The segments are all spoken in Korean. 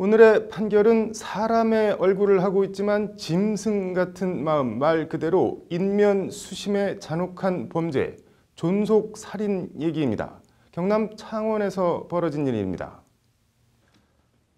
오늘의 판결은 사람의 얼굴을 하고 있지만 짐승 같은 마음 말 그대로 인면 수심의 잔혹한 범죄 존속 살인 얘기입니다. 경남 창원에서 벌어진 일입니다.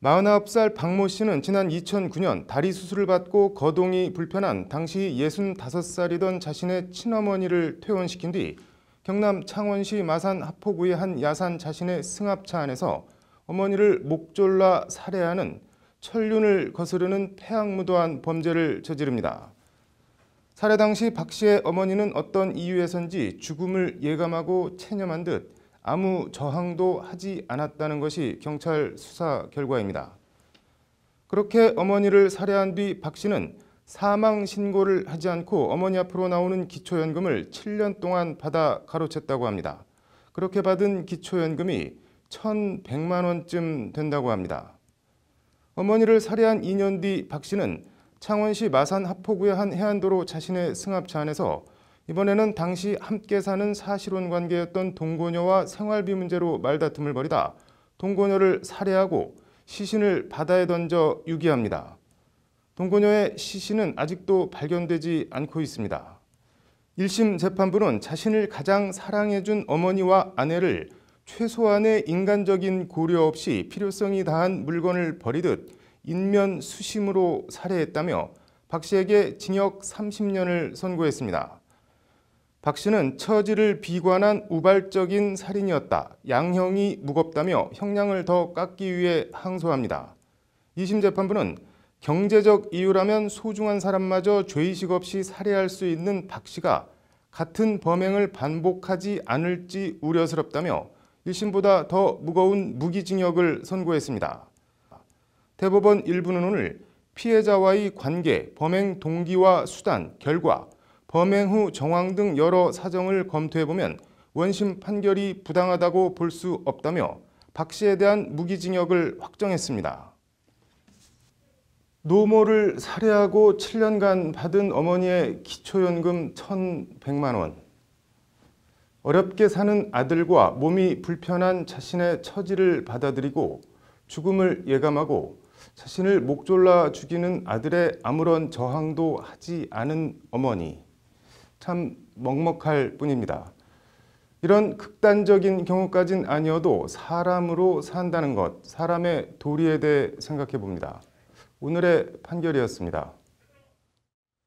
49살 박모 씨는 지난 2009년 다리 수술을 받고 거동이 불편한 당시 65살이던 자신의 친어머니를 퇴원시킨 뒤 경남 창원시 마산 하포구의 한 야산 자신의 승합차 안에서 어머니를 목졸라 살해하는 천륜을 거스르는 폐악무도한 범죄를 저지릅니다. 살해 당시 박 씨의 어머니는 어떤 이유에선지 죽음을 예감하고 체념한 듯 아무 저항도 하지 않았다는 것이 경찰 수사 결과입니다. 그렇게 어머니를 살해한 뒤 박 씨는 사망 신고를 하지 않고 어머니 앞으로 나오는 기초연금을 7년 동안 받아 가로챘다고 합니다. 그렇게 받은 기초연금이 1,100만 원쯤 된다고 합니다. 어머니를 살해한 2년 뒤 박 씨는 창원시 마산 합포구의 한 해안도로 자신의 승합차 안에서 이번에는 당시 함께 사는 사실혼 관계였던 동거녀와 생활비 문제로 말다툼을 벌이다 동거녀를 살해하고 시신을 바다에 던져 유기합니다. 동거녀의 시신은 아직도 발견되지 않고 있습니다. 1심 재판부는 자신을 가장 사랑해준 어머니와 아내를 최소한의 인간적인 고려 없이 필요성이 다한 물건을 버리듯 인면 수심으로 살해했다며 박 씨에게 징역 30년을 선고했습니다. 박 씨는 처지를 비관한 우발적인 살인이었다. 양형이 무겁다며 형량을 더 깎기 위해 항소합니다. 2심 재판부는 경제적 이유라면 소중한 사람마저 죄의식 없이 살해할 수 있는 박 씨가 같은 범행을 반복하지 않을지 우려스럽다며 1심보다 더 무거운 무기징역을 선고했습니다. 대법원 일부는 오늘 피해자와의 관계, 범행 동기와 수단, 결과, 범행 후 정황 등 여러 사정을 검토해보면 원심 판결이 부당하다고 볼 수 없다며 박 씨에 대한 무기징역을 확정했습니다. 노모를 살해하고 7년간 받은 어머니의 기초연금 1,100만 원. 어렵게 사는 아들과 몸이 불편한 자신의 처지를 받아들이고 죽음을 예감하고 자신을 목졸라 죽이는 아들의 아무런 저항도 하지 않은 어머니 참 먹먹할 뿐입니다. 이런 극단적인 경우까진 아니어도 사람으로 산다는 것, 사람의 도리에 대해 생각해 봅니다. 오늘의 판결이었습니다.